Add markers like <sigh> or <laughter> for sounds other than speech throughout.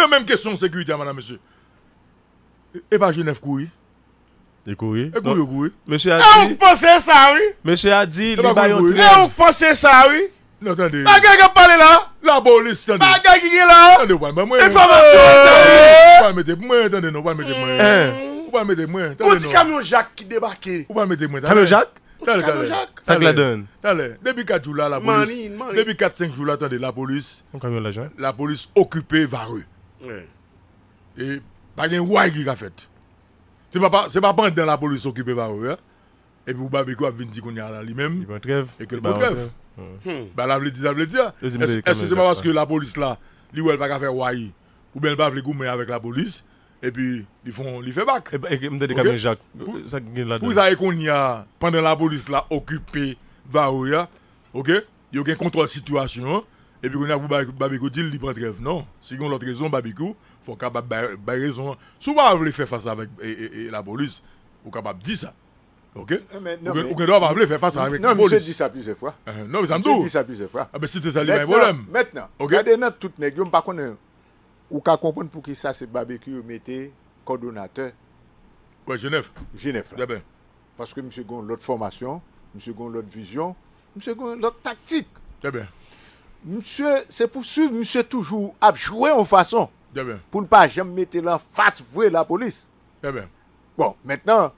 Yon menm kesyon sekurite a manan mese E pa jenef koui? E koui? E koui non. ou koui? Mese e Adil e, e ou kponsen sa wi? Mese Adil E ou kponsen sa wi? Nan tande A gey gey pale la? La bolis tande eh, eh. A gey non. gey la? Tande ou pa mwen mwen Informasyon sa wi? Ou pa mwen mwen tande nou? Ou pa mwen mwen? Ou pa mwen mwen? Ou di kamyon jak ki debake? Ou pa mwen mwen? Kamyon jak? Ou di kamyon jak? Tande Tande Depi kat joula la bolis Depi kat senk joula t E pa gen waye ki ka fet Se pa pandan la polis Okupe va ou ya E pi ou babi kou avvinti koun ya la li menm E ke l pou tref Ba la vle di, la vle di euh, ya E se se pa wazke la polis la Li wèl pa ka fet waye Ou ben bavle kou mèy avvek la polis E pi li fè bak Pou sa e koun ya Pandan la polis la Okupe va ou ya Yo gen kontrol situasyon Epi kon yon apou babekou di li prentref. Non, sigon lot rezon babekou, fon kapap bay rezon. Sou pa avle fè fasa avèk la bolis, eh, non, ou kapap di sa. Ok? Ou ken do ap avle fè fasa avèk la bolis. Non, mi se di sa pise fwa. Non, mi se di sa pise fwa. Ape si te sali bay volèm. Mèt nan, mèt nan, adè nan tout negyon, pakon ou ka kompon pou ki sa se babekou metè kondonatè. Ouè, Genèf? Genèf. Dè ben. Paske mi se gon lot formasyon, mi se gon lot vizyon, mi se gon lot taktik monsieur, c'est pour suivre monsieur toujours à jouer en façon. Pour ne pas jamais mettre la face vouée la police. Bon, maintenant,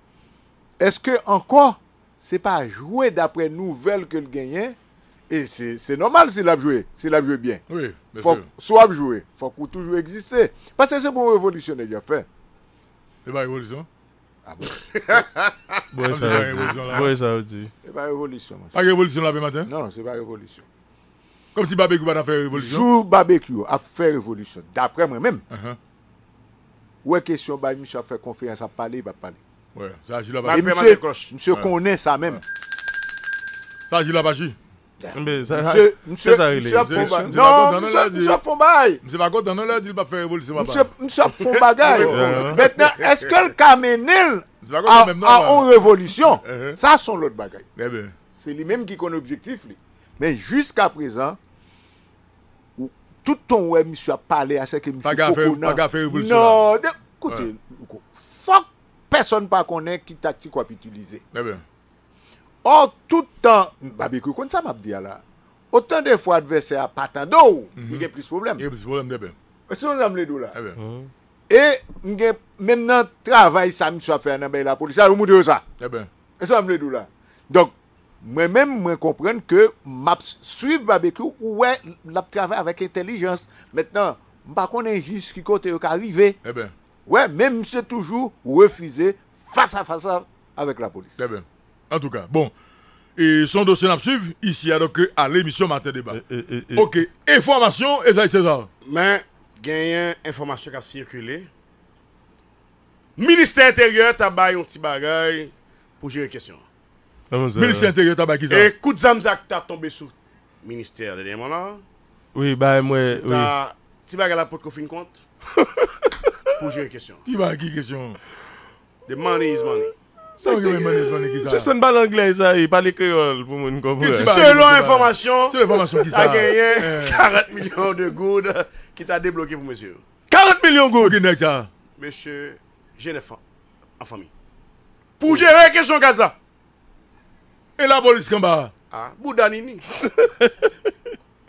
est-ce que encore, c'est pas jouer d'après nouvelles que le gagnant Et c'est normal s'il a joué, s'il a joué bien. Oui, faut, Soit jouer, il faut toujours existe. Parce que c'est pour révolutionner, il a fait. C'est pas révolution ah bon? <laughs> ça oui. C'est pas révolution. Pas révolution là, matin? Non, c'est pas révolution. Kom si barbecue wad a fè revolutyon? Jou barbecue wad a fè revolutyon. Dapre mwen mèm, wè kesyon wad misyo a fè konfiyans a pale, wè pale. Mse konen sa mèm. Sa jil apachi? Mse apfon bagay. Mse fakon tanon lè di wad fè revolutyon wapane? Mse apfon bagay. Mwen mèm. Mse fakon tanon lè di wad fè revolutyon wapane? Mse fèn nan menel a an revolutyon? Sa son lòt bagay. Se li menm ki kon objektif li. Men, jiska prezan, touton wè miswa pale asè ke miswa pokonan, nan, koute, fok, person pa konen ki taktik wap itilize. Ebe. Or, toutan, mbabe kou kon sa map diya la, otan defo advesè a patan do, yge plis problem. Yge plis problem, ebe. Ese mwen amledou la. Ebe. Eh e, mwen men nan travay sa miswa fè nan bè la polisya, mwen mwou diyo sa. Ebe. Ese mwen amledou la. Donk, Mwen men mwen kompren ke m ap suive Babekou ou wè m l ap trave avèk etelijans. Mwen m pa konen jis kikote wè k arive. Mwen eh m mse toujou refize fasa fasa avèk la polis. Eh en tou ka. Bon. E son dosyen ap suive, isi adokè al emisyon matè debat. Eformasyon, eh, ezay Cezar. Men genyen enformasyon kap sirkule. Ministè intèryè tabay yon ti bagay pou jirè kèsyon. Milisye entegye tabak gizan. E kout zamzak ta tombe sou minister de deman la. Oui, ba mwen. Ta tiba gala potko fin kont. <laughs> Pou jere kesyon. Ki ba ki kesyon? The money is money. Sa mwen gewe money is money gizan. Se son bal angley sa yi, pali kreol pou moun konpou. Se lon informasyon. Se lon informasyon gizan. A genye eh. karat milyon de goud ki ta deblokye pou monsye. Karat milyon goud? Ki nek jan? Monsye, jenefa. An fami. Pou jere kesyon gaza. E la bolis kemba? Ha? Buda nini.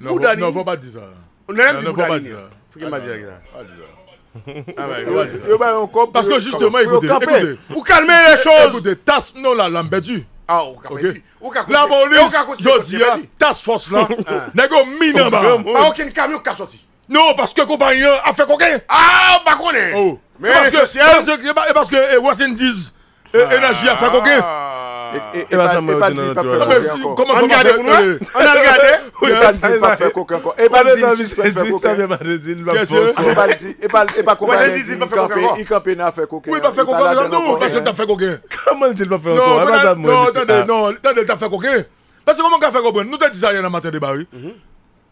Buda <laughs> nini. Non von ba di sa. Non von ba di sa. Fik e ma di sa. Fik e ma di sa. Anwen. Paske juste man ekwede. Ekwede. Ou kalme le chos. Ekwede. Tas non la lambedji. Ha, ah, ou kapedji. La bolis, yo di ya, tas fos la, negyo mi nemba. Pa ou ken kam yo kasoti. Non, paske koubanyan a fe koke. Ha, bakwone. Ou. E paske, e paske, e was in diz, e enerji a fe koke. Ha. Et pas Comment on regarde On a regardé Et pas faire coquin encore. Et pas dit ça vient pas dire il va faire Et pas et pas coquin. <laughs> Il campé n'a fait Il Oui, pas faire coquin non parce que t'as fait coquin. Comment dit il va faire coquin Non, attendez, non, attendez, t'as fait coquin. Parce que comment on fait comprendre Nous t'as dit ça hier dans matin débat oui. Mhm.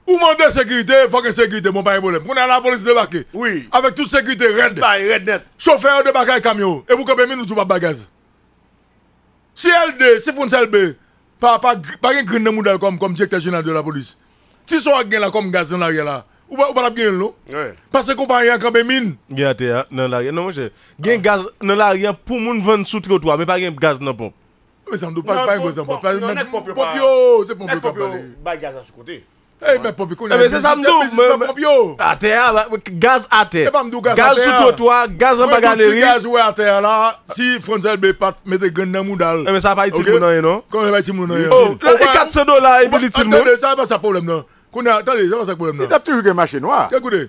Ou mande sécurité, faut que sécurité, mon pas problème. On est a la police de débarquée. Oui. Avec toute sécurité, red. Bah, red Chauffeur de avec camion. Et vous comprenez, nous, tout pas bagage. Si el de, si fon sel be, pa gen krin de mou da yon kom, kom chektej yon an de la polis. Ti so a gen la kom gaz nan la gen la, ou pa lap gen loun. Oui. Pa se kom pa yon kabe min. Gen ate ya, nan la gen, nan mwen che. Gen gaz nan la gen pou moun ven sotri o to a, me pa gen gaz nan pon. Me zan dou pa, pa yon goz an pa. Nan net pop yo, net pop yo bay gaz an sou koti. Eh ben papi, kon. Eh ben ça A gaz à terre. Eh, bah, gaz sous trottoir, gaz en gaz ou à terre là. Si Franzel B pas mette gun dans moudal. Eh ça va va non. Quand Oh, 400 dollars et puis ça pas non. ça pas ça problème non. toujours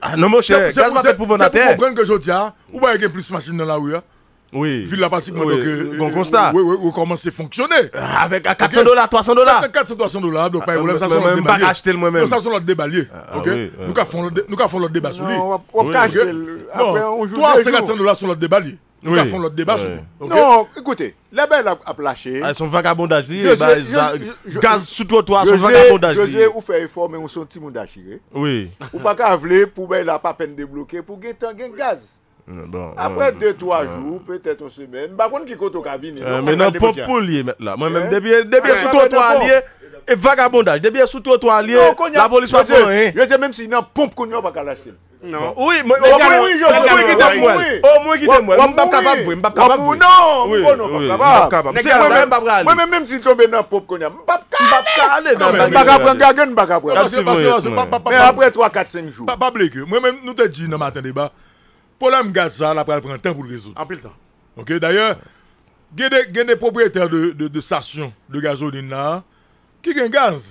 Ah non mon cher, gaz va pour vendre terre. Vous comprenez que je dis hein, ou plus machine dans la rue hein? Oui. Ville là-bas, oui. donc, euh, bon euh, constat. Oui, oui, oui, comment c'est fonctionné. Avec à 400 dollars, 300 dollars. 400, 300 dollars, donc pas de problème, ah, ça sont Même pas acheter le moi-même. Ça sont leurs déballés. Ah, ok? Nous avons notre débat sur lui. On va acheter après Non, toi, 300, 400 dollars sur sont leurs déballés. Nous avons notre débat sur lui. Non, écoutez, les belles à placher. Elles sont vagabondages. Gaz sous toi, elles sont vagabondages. Je sais où faire effort, mais on sont petit monde à chirer. Oui. Ou pas qu'à vler, belles à pas peine de débloquer pour gagner gaz. Euh, bon, euh, Après 2-3 euh, jours, peut-être une semaine, par contre, qui compte au non, pas pour poulier, maintenant. Moi-même, hein? depuis ah, sous toi, et vagabondage, depuis sous toi, la police pas fait Je sais même si une pompe qu'on n'a pas l'acheter. Non. Oui, mais au moins qui t'aime. Au moins qui t'aime. Je pas capable. Je pas capable. Non, je ne pas capable. Hein. moi-même Moi-même, si je tombe dans la pompe qu'on a, je ne pas capable. Je ne pas capable. Je ne pas capable. Mais après 3, 4, 5 jours. Pas blé que. Moi-même, nous te dit dans le matin débat. Polèm gaz sa la prel pren ten pou l rezo. Ampil tan. Ok, daye, gen de propryater de sasyon de gazolin nan, ki gen gaz,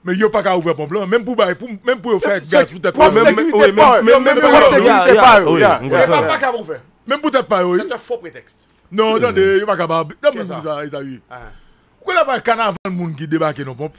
men yo pa ka ouve pomp la, men pou baye, men pou yo fè gaz, yo men pou baye, men pou baye, men pou baye, men pou baye, nan, yon de, yon pa kabab, nan moun mouz a, yon a yon. Kwen la pa kanan vlan moun ki debake nou pomp?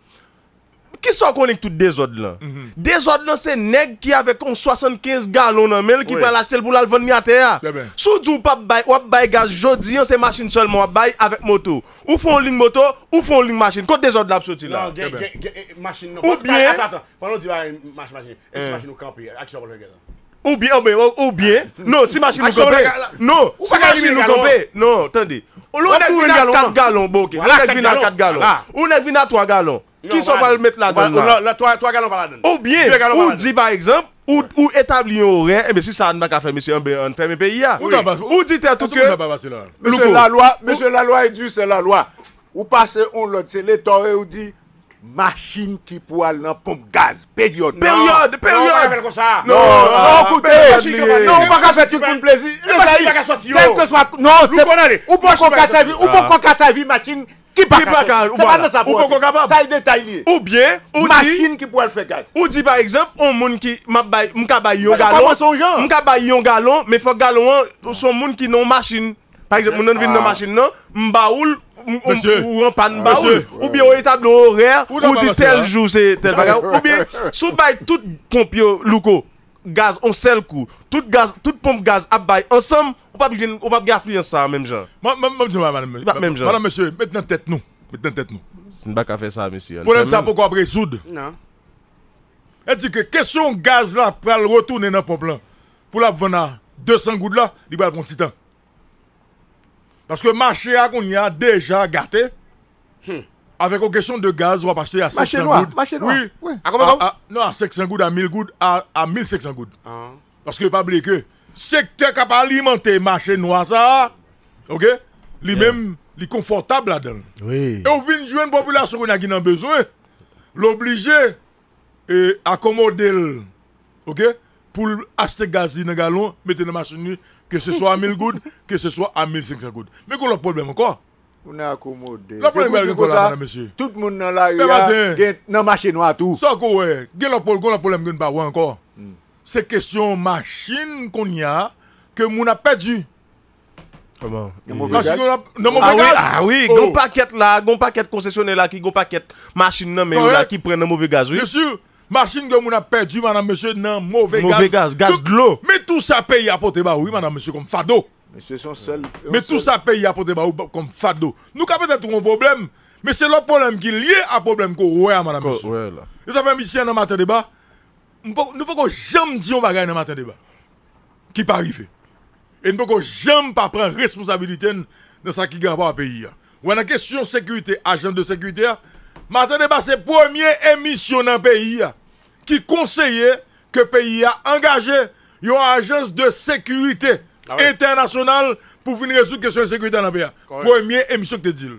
Ki sa konen ki tou dezod lan? Mhm. Dezod lan se neg ki avek an 75 galon nan men ki pa la chetel pou la lvan mi ate ya. Sou di ou pa bay, ou ap bay gaz, jodi an se masin solman, bay avèk moto. Ou fon lin moto, ou fon lin masin. Kon dezod la psoti la. Nan, gen, gen, gen, masin nan. Ou bien. Atat, atat, panon di bay masin, masin. E si masin nou kape, aki so bol rege. Ou bien, ou bien. Non, si masin nou kape. Non, si masin nou kape. Non, tendi. Ou lò bon, ou nek vina 4 galon, boke. Ou lò ou nek vina 4 galon. Ou lò Ki so pal met la don nan? Ou bien, ou di ba ekzamp, ou etabli yon re, e me si sa an baka fèmise yon beyon fèmise peyi ya. Ou di te atouke, mèche lalwa, mèche lalwa edu, ou pase non. non, on lòd, se non, le tore eh, oh. ou di, machin ki pou al nan, pou gaz, period. Period, period. Non, ou baka ah. fè tout pou mplezi. Mèche lalwa, mèche lalwa, tel ke swa, non, ou poko katayvi, ou poko katayvi machin, qui pas capable se pas sa pou, sa Ou bien, ou Machine qui pourrait faire gaz. Ou dit par exemple, un monde qui mka bay un galon, mka bay un galon, mais faut galon son monde qui non machine. Par exemple, on a vin machine non mba ou un pan baoul, ou bien au etablo horaire ou dit tel hein. jour, c'est tel <laughs> bagage Ou bien, sous by toute kompyo louko gaz en seul coup, toute gaz, toute pompe gaz à bail ensemble, on pas on pas faire ça même genre. Madame genre. madame monsieur, maintenant tête nous, maintenant tête nous. C'est pas qu'à faire ça monsieur. Problème ça pourquoi résoudre Non. Elle dit que question gaz là pour le retourner dans pompe là. Pour la vendre 200 gouttes là, il va prendre titan. Parce que marché à qu'on a déjà gâté. Hum. Avec une question de gaz, on va passer à 500 gouttes. Oui. À ah, ah, ah, Non, à 500 gouttes, à 1000 gouttes, à, à 1500 gouttes. Parce que, pas oublier que, secteur qui alimenté marché noir, ça, ok, lui-même, lui confortable là-dedans. Oui. Et on vient jouer une population qui a besoin, l'obliger et accommoder, ok, pour acheter gaz dans le galon, mettre dans la machine, que ce soit à 1000 gouttes, que ce soit à 1500 gouttes. Mais avez le problème encore. On est accommodé. que Tout le monde là, la y a un marché noir tout. Ça, quoi, il y a un problème qui n'est pas bah, encore. Hmm. C'est question machine qu'on a, que mon a perdu. Comment Ah oui, il y a un paquet là, il y paquet concessionnaire là, qui y a machine là, mais là, qui prend un mauvais gaz. Bien sûr, machine que mon a perdu, madame, monsieur, non, mauvais gaz. Mauvais gaz, gaz de l'eau. Mais tout ça paye à porter, bah oui, madame, monsieur, comme fado. Mais c'est son seul. Mais tout ça pays à porter comme fado. Nous avons peut-être un problème, mais c'est le problème qui est lié à problème que ouais madame monsieur. Ouais, là. Nous avons ici un matin débat. Nous ne pouvons jamais dire on va gagner un matin débat. Qui pas arrivé. Et nous ne pouvons jamais pas prendre responsabilité dans ce qui grave pas pays. Hein. Ou la question sécurité, agent de sécurité, hein. matin débat c'est première émission dans le pays hein, qui conseillait que pays a engagé une agence de sécurité ah international pour venir résoudre la question de sécurité dans la pays. Première émission que tu dis.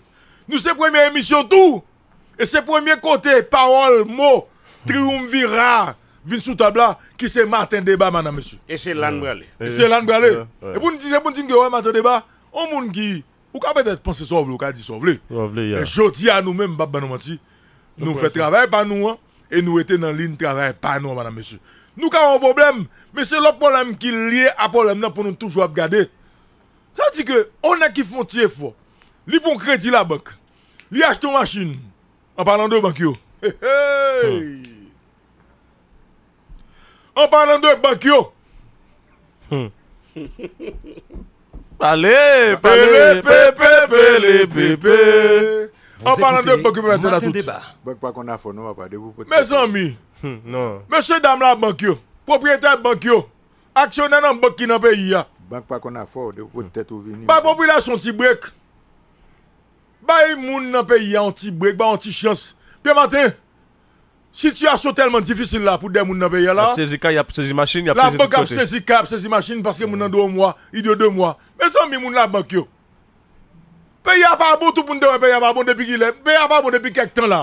Nous, c'est première émission tout. Et c'est premier côté, parole, mot, triumvirat, vin sous table qui c'est Martin Débat, madame, monsieur. Et c'est Lan Et c'est Lan Et pour nous dire, pour nous dire, matin Débat, on monde qui, ou peut-être pensé sauve, ou qu'a dit Et je dis à nous-mêmes, nous faisons nous travail par nous, hein. et nous étions dans la ligne travail par nous, madame, monsieur. Nou ka wan boblem, me se lò pòlèm ki liye a pòlèm nan pou nou toujwa ap gade. Sa ti ke, onè ki fon tiye fò, li pon kredi la bok, li ashton masin, an panan dè wè bank yo. Hey hey! An panan dè wè bank yo! Pale! <laughs> Pale! Pele pepe! Pele pepe! An panan dè wè bank yo, mwen te la touti. Mwen te deba. Bèk pa kon a fon nou wapwa, de wou poti. Me zan mi, Mese hmm, non. dam la bank yo, propyatay bank yo, aksyonè nan bank ki nan peyi ya. Bank pa kon a fò, de ou pote tèt ou vini. Bay popy la son ti brek, bay moun nan peyi ya an ti brek, bay an ti chans. Pye maten, sityasyon telman difisil la pou de moun nan peyi ya la. Apsèzi ka, apsèzi masin, apsèzi dikote. La bank apsèzi ka, apsèzi masin, paske moun nan do mwa, idyo do mwa. Mese mi moun nan bank yo, peyi a fà bon tout pou n dewe, peyi a fà bon depi gile, peyi a fà bon depi kek tan la.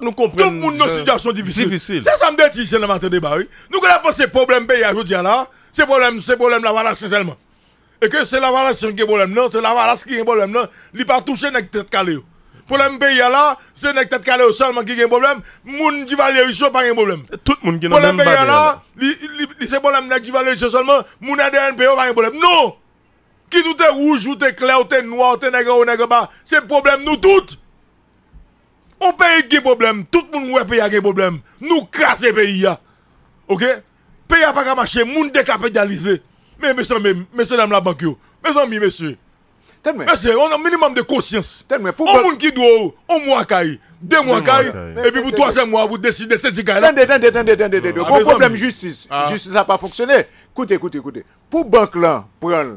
nous comprenons. Tout le monde dans une situation difficile. difficile. C'est ça me dit, c'est le matin débat, oui. Nous, quand on pense problème pays ben, aujourd'hui, là, c'est problème, c'est problème la valace seulement. Et que c'est la valace qui est problème, non, c'est la valace qui est problème, non. Il a pas touché dans tête calée. Problème pays ben, là, c'est dans tête calée seulement qui est problème. Moun du Valéry pas un problème. Tout le monde qui est problème pays ben, là, c'est problème dans du Valéry seulement, monde ADN pays pas un problème. Non! Qui nous est rouge, ou t'es clair, ou t'es noir, ou t'es nègre, ou nègre bas, c'est problème nous toutes! On pays des problème, tout le monde paye a des problèmes. Nous craser pays OK Pays a pas marché, monde décapitalisé. Mais messieurs, messieurs dames la banque mes amis messieurs. Tellement. Monsieur, on a un minimum de conscience. Tellement. Pour on monde qui doit on mois kaye. deux mois et puis pour troisième mois vous décidez c'est du là. Attendez, attendez, attendez, attendez. Ah, problème justice. Ah. Justice n'a pas fonctionné. Écoutez, écoutez, écoutez. Pour banque là, prendre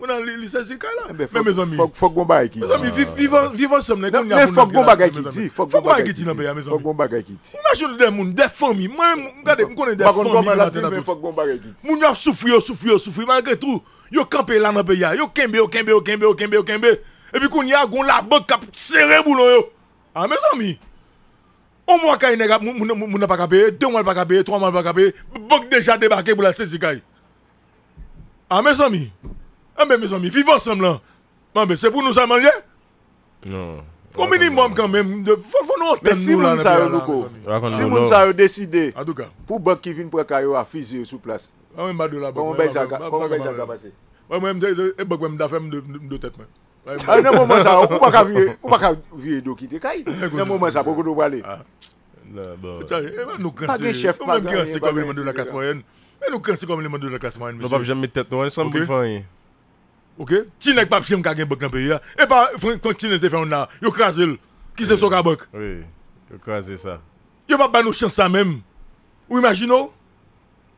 Ou nan lise sikay la Fok gomba yikiti Fok gomba yikiti Fok gomba yikiti Mwajoun lide moun defon mi Mwen gade mwen konen defon mi Mwen gade mwen fok gomba yikiti Mwen yap soufri yo soufri yo soufri Yo kampe lan yon pe ya Yo kembe yo kembe yo kembe E pi konye a goun la bug kap sere boulon yo Ame zami Ou mwa kay negap mwona pa kape Ten mal pa kape, tron mal pa kape Bug deja debake boulan sise sikay Ame zami Ame, me somi, vivan sanm lan. Mame, se pou nou sa manje? Non. Komin imbom kame, foun nou otten nou la. Si moun sa yo goko, si moun sa yo deside, pou bug ki vin prek a yo a fizye sou plas. Ame mba do la. Mwen mba bejaga pase. Mwen mbejaga pase. E bug wèm da fèm do tèt men. Ame mbon mwen sa yo, ou baka vie do kite. Kaye. Ame mbon mwen sa yo, pou kou do bwale. La bo. Eman nou kansi. Eman nou kansi kwa mwen mwen do la kasmoyen. Eman nou kansi kwa mwen mwen do la kasmoyen. OK Ti peux pas faire un ka nan peyi et pas ne te faire là, yo craser qui c'est eh, soka bank. Oui, yo ça. Yo pa ba nous chans ça même. Ou imaginez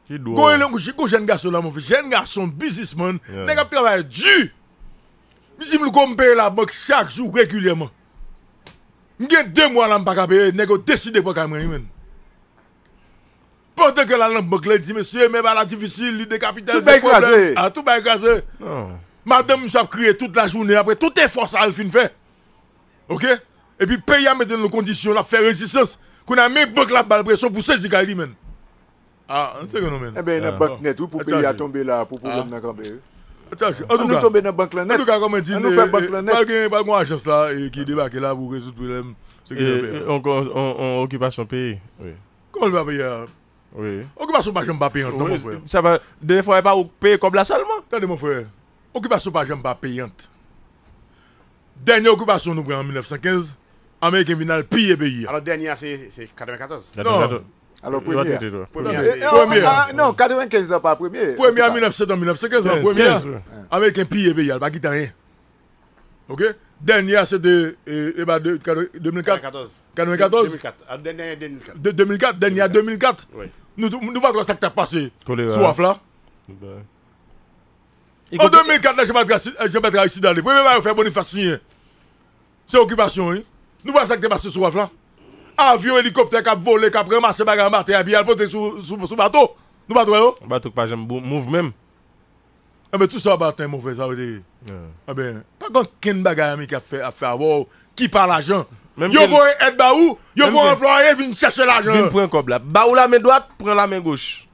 Qui doit Go un jeune garçon là jeune garçon businessman, nèg ap travay dur. Mi si kom la banque chaque jour régulièrement. M gen deux mois là m pa ka paye, nèg ne décider pas ka men. Pendant que la lampe banque dit monsieur, mais la difficile, l'idée capitale. Tout va écraser. Ah, tout va écraser madame ça crié toute la journée après tout effort ça a fin fait. OK Et puis pays a mis dans nos conditions la faire résistance qu'on a mis banque la balle pression pour saisir dit, même. Ah, c'est phénomène. Eh ben la ah. banque net pour pays à tomber là pour ah. problème ah, dans camper. En on cas, tomber dans euh, banque là net. En tout cas, comme dit, nous fait banque net. Pas pas agence là qui débarque là pour résoudre problème. C'est on occupation pays. Oui. Comment on va payer hein? Oui. Occupation pas jamais payer, mon frère. Ça va des fois pas payer comme la seulement. Attendez mon frère. Occupation pas exemple pas payante Dernière occupation nous prenons en 1915, Américaine vinal le pire pays Alors dernière c'est 94? Non. alors première eh, eh, ah, ah, Non, 95 c'est pas premier. première en c'est 1915 an premier. Ameriken piye elle va va quitter rien Ok? Dernière c'est de 2004. 94? 2004. Dernière 2004. nous Nous Nous pas ki ta passé sou passé. En 2004, je m'adresse euh, ici dans Premier premiers on fait Boniface signer. C'est occupation, hein. Nous pas ça que est passé sur la Avion, hélicoptère qui a volé, qui a ramassé bagarre matin, et puis elle sous sur bateau. Nous bateau, hein? là. Bateau pas j'aime move même. Ah eh mais ben, tout ça bateau mauvais, ça veut dire. Ah ben, pas grand ken bagarre qui a fait à faire avoir qui parle l'argent. Yo vont être baou, yo vont employer venir chercher l'argent. Viens prendre comme là. Baou la main droite, prends la main gauche.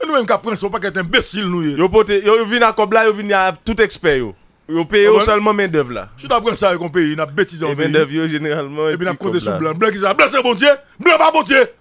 E nou men ka pren sou pa ket embesil nou ye. Yo pote, yo yo vin a kobla, yo vin ya av tout eksper yo. Yo peye yo salman mendev la. Chou ta pren sa yo kon peye, yo na beti zan peye. E mendev yo genralman. E mi na kote sou blan. Blek ki zan, blek se bondye, blek ba bondye.